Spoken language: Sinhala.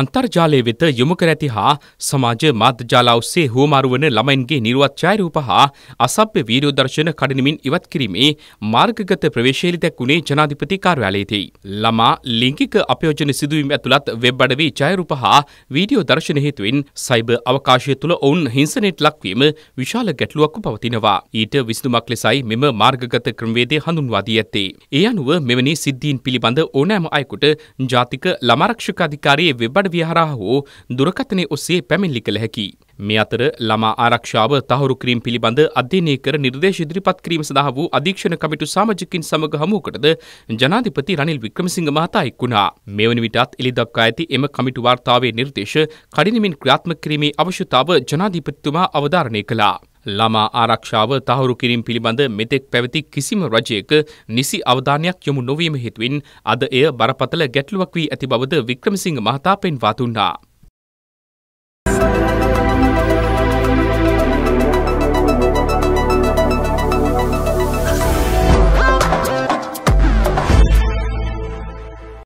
අන්තර්ජාලය වෙත යොමු කර ඇති හා සමාජ මාධ්‍යජාල ඔස්සේ හුවමාරුවන ළමයින්ගේ නිර්වත් ඡායාරූප හා අසභ්‍ය වීඩියෝ දර්ශන කඩිනමින් ඉවත් කිරීමේ මාර්ගගත ප්‍රවේශයලි දැක්වුණේ ජනාධිපති කාර්යාලයේදී. ළමා ලිංගික අපයෝජන සිදුවීම් ඇතුළත් වෙබ් අඩවි ඡායාරූප හා වීඩියෝ දර්ශන හේතුවෙන් සයිබර් අවකාශය තුළ ඔවුන් හිංසනයට ලක්වීම විශාල ගැටලුවක් පවතිනවා. ඊට විසඳුමක් ලෙසයි මෙම මාර්ගගත ක්‍රමවේදය හඳුන්වා දී ඇත්තේ. ඒ අනුව මෙවැනි සිද්ධීන් පිළිබඳ ඕනෑම අයෙකුට ජාතික ළමාරක්ෂක අධිකාරියේ වෙබ් නිලධාඩ විහාරා හෝ දුරකථනය ඔස්සේ පැමිණිලි කළ හැකි. මේ අතර ළමා ආරක්ෂාව තහවුරු කිරීම පිළිබඳ අධ්‍යයනය කර නිර්දේශ ඉදිරිපත් කිරීම සඳහා වූ අධීක්ෂණ කමිටු සමාජිකින් සමග හමුවකටද ජනාධිපති රනිල් වික්‍රමසිංහ මහතා එක්වුණා. මේ වන විටත් එළිදක්වා ඇති එම කමිටු වාර්තාවේ නිර්දේශ කඩිනමින් ක්‍රියාත්මක කිරීමේ අවශ්‍යතාව ජනාධිපතිතුමා අවධාරණය කළා. ළමා ආරක්ෂාව තහවුරු කිරීම පිළිබඳ මෙතෙක් පැවති කිසිම රජයක නිසි අවධානයක් යොමු නොවීම හේතුවෙන් අද එය බරපතල ගැටලුවක් වී ඇති බවද වික්‍රමසිංහ මහතා පෙන්වා දුන්නා.